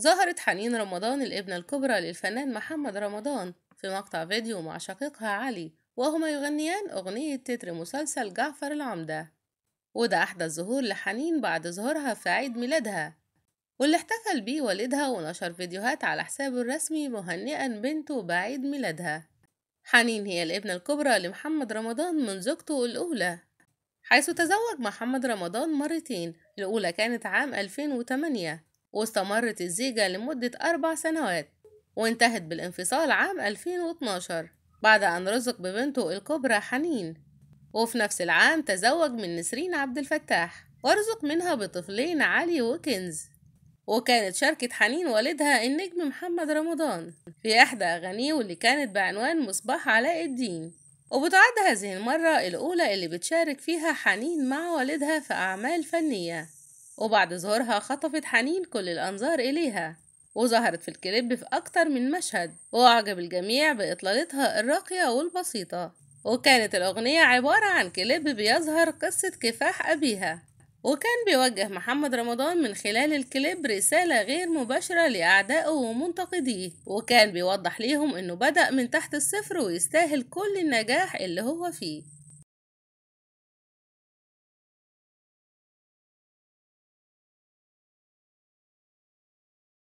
ظهرت حنين رمضان الابنة الكبرى للفنان محمد رمضان في مقطع فيديو مع شقيقها علي وهما يغنيان أغنية تتر مسلسل جعفر العمدة وده أحدى الظهور لحنين بعد ظهورها في عيد ميلادها واللي احتفل بيه والدها ونشر فيديوهات على حسابه الرسمي مهنئا بنته بعيد ميلادها حنين هي الابنة الكبرى لمحمد رمضان من زوجته الأولى حيث تزوج محمد رمضان مرتين الأولى كانت عام 2008 واستمرت الزيجة لمدة أربع سنوات وانتهت بالانفصال عام 2012 بعد أن رزق ببنته الكبرى حنين وفي نفس العام تزوج من نسرين عبد الفتاح ورزق منها بطفلين علي وكنز وكانت شركة حنين والدها النجم محمد رمضان في إحدى أغانيه واللي كانت بعنوان مصباح علاء الدين وبتعد هذه المرة الأولى اللي بتشارك فيها حنين مع والدها في أعمال فنية وبعد ظهورها خطفت حنين كل الأنظار إليها وظهرت في الكليب في أكتر من مشهد وأعجب الجميع بإطلالتها الراقية والبسيطة وكانت الأغنية عبارة عن كليب بيظهر قصة كفاح أبيها وكان بيوجه محمد رمضان من خلال الكليب رسالة غير مباشرة لأعدائه ومنتقديه وكان بيوضح ليهم إنه بدأ من تحت الصفر ويستاهل كل النجاح اللي هو فيه